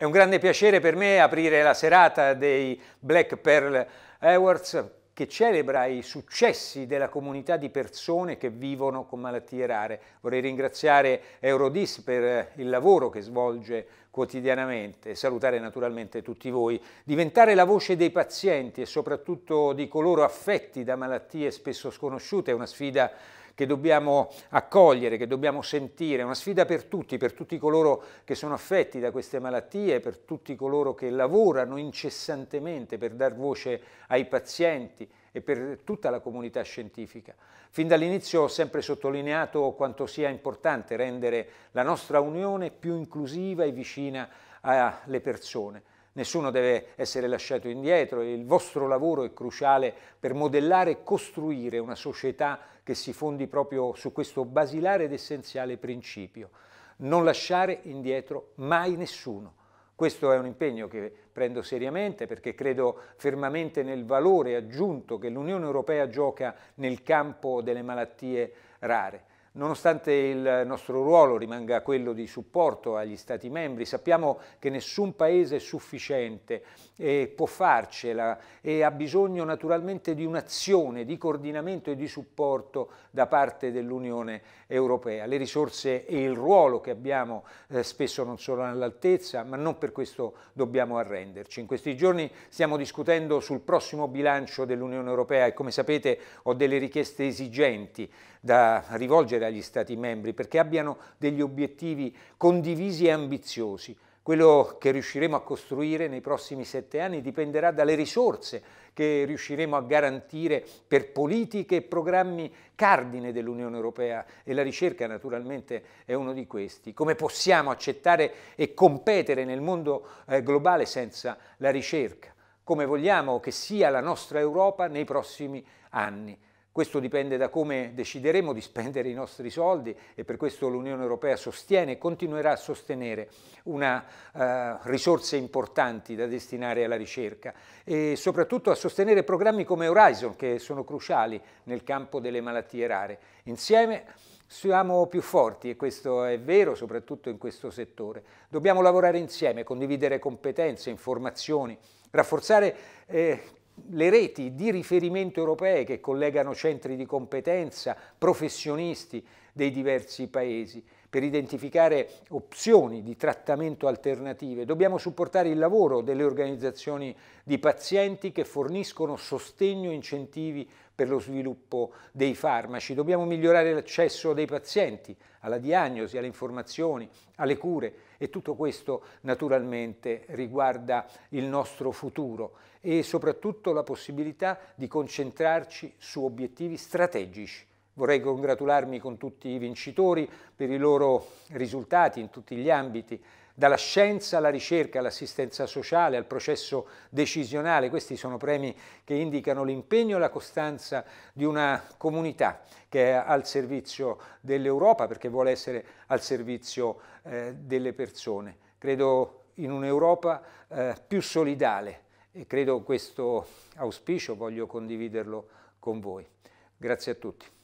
È un grande piacere per me aprire la serata dei Black Pearl Awards che celebra i successi della comunità di persone che vivono con malattie rare. Vorrei ringraziare Eurodis per il lavoro che svolge quotidianamente e salutare naturalmente tutti voi. Diventare la voce dei pazienti e soprattutto di coloro affetti da malattie spesso sconosciute è una sfida che dobbiamo accogliere, che dobbiamo sentire, è una sfida per tutti, per tutti coloro che sono affetti da queste malattie, per tutti coloro che lavorano incessantemente per dar voce ai pazienti e per tutta la comunità scientifica. Fin dall'inizio ho sempre sottolineato quanto sia importante rendere la nostra Unione più inclusiva e vicina alle persone nessuno deve essere lasciato indietro, il vostro lavoro è cruciale per modellare e costruire una società che si fondi proprio su questo basilare ed essenziale principio. Non lasciare indietro mai nessuno. Questo è un impegno che prendo seriamente perché credo fermamente nel valore aggiunto che l'Unione Europea gioca nel campo delle malattie rare. Nonostante il nostro ruolo rimanga quello di supporto agli Stati membri, sappiamo che nessun Paese è sufficiente e può farcela e ha bisogno naturalmente di un'azione di coordinamento e di supporto da parte dell'Unione Europea. Le risorse e il ruolo che abbiamo eh, spesso non sono all'altezza, ma non per questo dobbiamo arrenderci. In questi giorni stiamo discutendo sul prossimo bilancio dell'Unione Europea e come sapete ho delle richieste esigenti da rivolgere richiedere agli Stati membri perché abbiano degli obiettivi condivisi e ambiziosi. Quello che riusciremo a costruire nei prossimi sette anni dipenderà dalle risorse che riusciremo a garantire per politiche e programmi cardine dell'Unione Europea e la ricerca naturalmente è uno di questi. Come possiamo accettare e competere nel mondo eh, globale senza la ricerca? Come vogliamo che sia la nostra Europa nei prossimi anni? Questo dipende da come decideremo di spendere i nostri soldi e per questo l'Unione Europea sostiene e continuerà a sostenere una, eh, risorse importanti da destinare alla ricerca e soprattutto a sostenere programmi come Horizon che sono cruciali nel campo delle malattie rare. Insieme siamo più forti e questo è vero soprattutto in questo settore. Dobbiamo lavorare insieme, condividere competenze, informazioni, rafforzare eh, le reti di riferimento europee che collegano centri di competenza, professionisti dei diversi paesi per identificare opzioni di trattamento alternative, dobbiamo supportare il lavoro delle organizzazioni di pazienti che forniscono sostegno e incentivi per lo sviluppo dei farmaci, dobbiamo migliorare l'accesso dei pazienti alla diagnosi, alle informazioni, alle cure e tutto questo naturalmente riguarda il nostro futuro e soprattutto la possibilità di concentrarci su obiettivi strategici Vorrei congratularmi con tutti i vincitori per i loro risultati in tutti gli ambiti, dalla scienza alla ricerca, all'assistenza sociale, al processo decisionale. Questi sono premi che indicano l'impegno e la costanza di una comunità che è al servizio dell'Europa perché vuole essere al servizio eh, delle persone. Credo in un'Europa eh, più solidale e credo questo auspicio voglio condividerlo con voi. Grazie a tutti.